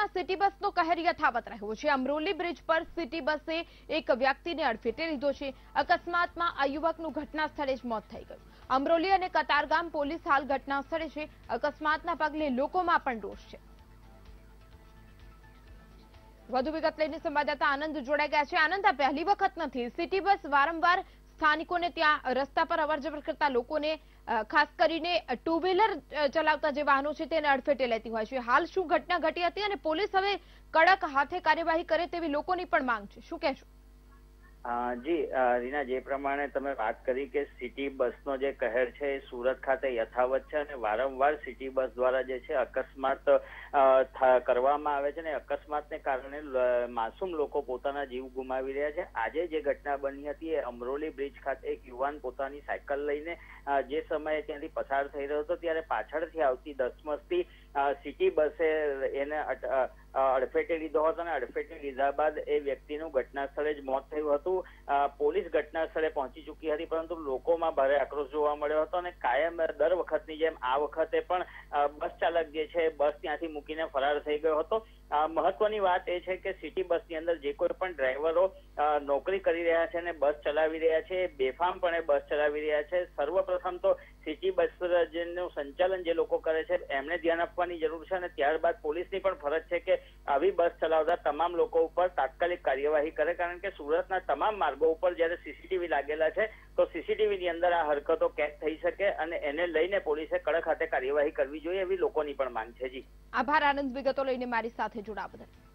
સુરતમાં સિટી બસનો કહેર યથાવત રહ્યો છે અમરોલી બ્રિજ પર સિટી બસે એક વ્યક્તિને અડફેટે લીધો છે અકસ્માતમાં આ યુવકનું ઘટના સ્થળે જ મોત થઈ ગયું અમરોલી અને કતારગામ પોલીસ હાલ ઘટના સ્થળે છે અકસ્માતના પગલે લોકોમાં પણ રોષ છે વધુ વિગત લઈને સંવાદદાતા આનંદ જોડાઈ ગયા છે આનંદ આ પહેલી વખત નથી સિટી બસ વારંવાર સ્થાનિકોને ત્યાં રસ્તા પર અવરજવર કરતા લોકોને ખાસ કરીને ટુ વ્હીલર ચલાવતા જે વાહનો છે તેને અડફેટે લેતી હોય છે હાલ શું ઘટના ઘટી હતી અને પોલીસ હવે કડક હાથે કાર્યવાહી કરે તેવી લોકોની પણ માંગ છે શું કહેશું જી રીના જે પ્રમાણે તમે વાત કરી કે સિટી બસનો જે કહેર છે એ સુરત ખાતે યથાવત છે અને વારંવાર સિટી બસ દ્વારા જે છે અકસ્માત કરવામાં આવે છે અને અકસ્માતને કારણે માસૂમ લોકો પોતાના જીવ ગુમાવી રહ્યા છે આજે જે ઘટના બની હતી એ અમરોલી બ્રિજ ખાતે એક યુવાન પોતાની સાયકલ લઈને જે સમયે ત્યાંથી પસાર થઈ રહ્યો હતો ત્યારે પાછળથી આવતી દસમસથી સિટી બસે એને અડફેટે લીધો હતો અને અડફેટે લીધા બાદ એ વ્યક્તિનું ઘટના સ્થળે જ મોત થયું હતું પોલીસ ઘટના સ્થળે પહોંચી ચૂકી હતી પરંતુ લોકોમાં ભારે આક્રોશ જોવા મળ્યો હતો અને કાયમ દર વખતની જેમ આ વખતે પણ બસ ચાલક જે છે બસ ત્યાંથી મૂકીને ફરાર થઈ ગયો હતો મહત્વની વાત એ છે કે સિટી બસની અંદર જે કોઈ પણ ડ્રાઈવરો નોકરી કરી રહ્યા છે અને બસ ચલાવી રહ્યા છે બેફામ બેફામપણે બસ ચલાવી રહ્યા છે સર્વપ્રથમ તો સિટી બસ જેનું સંચાલન જે લોકો કરે છે એમને ધ્યાન આપવાની જરૂર છે અને ત્યારબાદ પોલીસની પણ ફરજ છે કે આવી બસ ચલાવતા તમામ લોકો ઉપર તાત્કાલિક કાર્યવાહી કરે કારણ કે સુરતના તમામ માર્ગો ઉપર જ્યારે સીસીટીવી લાગેલા છે તો સીસીટીવી ની અંદર આ હરકતો કેદ થઈ શકે અને એને લઈને પોલીસે કડક હાથે કાર્યવાહી કરવી જોઈએ એવી લોકોની પણ માંગ છે જી આભાર આનંદ વિગતો લઈને મારી સાથે જોડા બદલ